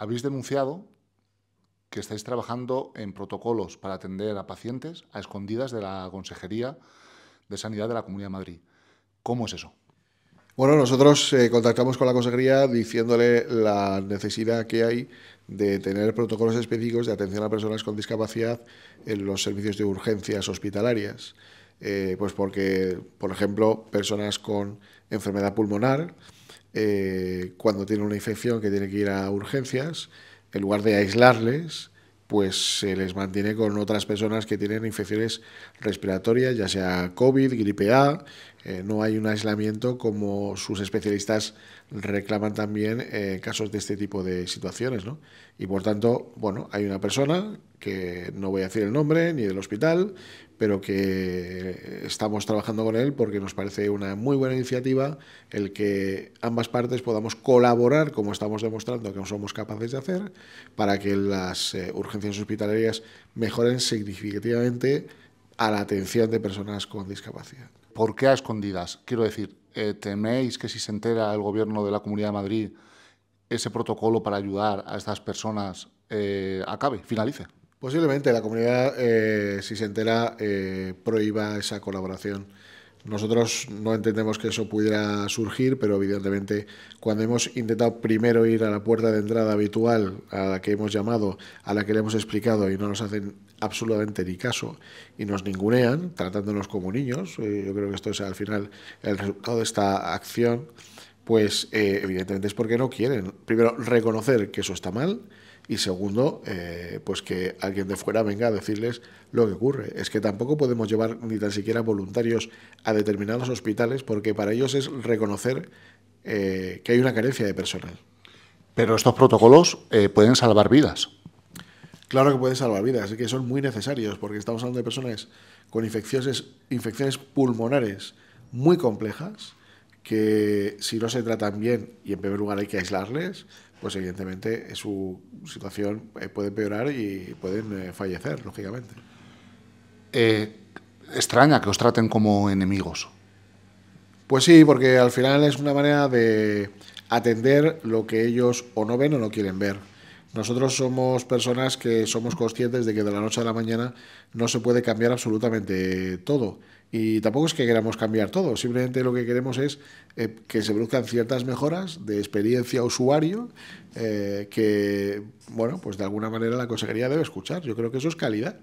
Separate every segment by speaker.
Speaker 1: Habéis denunciado que estáis trabajando en protocolos para atender a pacientes a escondidas de la Consejería de Sanidad de la Comunidad de Madrid. ¿Cómo es eso?
Speaker 2: Bueno, nosotros eh, contactamos con la consejería diciéndole la necesidad que hay de tener protocolos específicos de atención a personas con discapacidad en los servicios de urgencias hospitalarias. Eh, pues porque, por ejemplo, personas con enfermedad pulmonar eh, cuando tiene una infección que tiene que ir a urgencias, en lugar de aislarles, pues se les mantiene con otras personas que tienen infecciones respiratorias, ya sea COVID, gripe A, eh, no hay un aislamiento como sus especialistas reclaman también en eh, casos de este tipo de situaciones, Y por tanto, bueno, hay una persona que no voy a decir el nombre ni del hospital, pero que eh, estamos trabajando con él porque nos parece una muy buena iniciativa el que ambas partes podamos colaborar, como estamos demostrando que somos capaces de hacer, para que las eh, urgencias hospitalarias mejoren significativamente a la atención de personas con discapacidad. ¿Por qué a escondidas? Quiero decir, eh,
Speaker 1: ¿teméis que si se entera el Gobierno de la Comunidad de Madrid ese protocolo para ayudar a estas personas acabe, finalice?
Speaker 2: Posiblemente la comunidad, eh, si se entera, eh, prohíba esa colaboración. Nosotros no entendemos que eso pudiera surgir, pero evidentemente cuando hemos intentado primero ir a la puerta de entrada habitual, a la que hemos llamado, a la que le hemos explicado y no nos hacen absolutamente ni caso y nos ningunean, tratándonos como niños, eh, yo creo que esto es al final el resultado de esta acción, pues evidentemente es porque no quieren, primero, reconocer que eso está mal y segundo, eh, pues que alguien de fuera venga a decirles lo que ocurre. Es que tampoco podemos llevar ni tan siquiera voluntarios a determinados hospitales porque para ellos es reconocer eh, que hay una carencia de personal.
Speaker 1: Pero estos protocolos eh, pueden salvar vidas.
Speaker 2: Claro que pueden salvar vidas, y que son muy necesarios porque estamos hablando de personas con infecciones pulmonares muy complejas que si no se tratan bien y en primer lugar hay que aislarles, pues evidentemente su situación eh, puede empeorar y pueden eh, fallecer, lógicamente.
Speaker 1: Eh, extraña que os traten como enemigos.
Speaker 2: Pues sí, porque al final es una manera de atender lo que ellos o no ven o no quieren ver. Nosotros somos personas que somos conscientes de que de la noche a la mañana no se puede cambiar absolutamente todo. Y tampoco es que queramos cambiar todo, simplemente lo que queremos es eh, que se produzcan ciertas mejoras de experiencia usuario eh, que, bueno, pues de alguna manera la consejería debe escuchar. Yo creo que eso es calidad.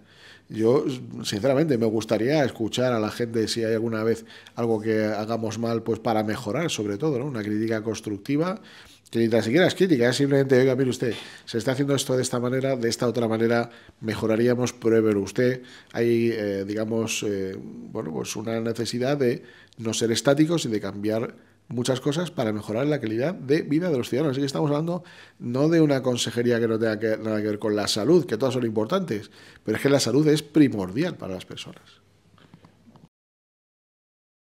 Speaker 2: Yo, sinceramente, me gustaría escuchar a la gente si hay alguna vez algo que hagamos mal, pues para mejorar, sobre todo, ¿no? Una crítica constructiva que ni tan siquiera es crítica, simplemente, oiga, mire usted, se está haciendo esto de esta manera, de esta otra manera, mejoraríamos, pruebe usted. Hay, eh, digamos, eh, bueno, pues una necesidad de no ser estáticos y de cambiar muchas cosas para mejorar la calidad de vida de los ciudadanos. Así que estamos hablando no de una consejería que no tenga nada que ver con la salud, que todas son importantes, pero es que la salud es primordial para las personas.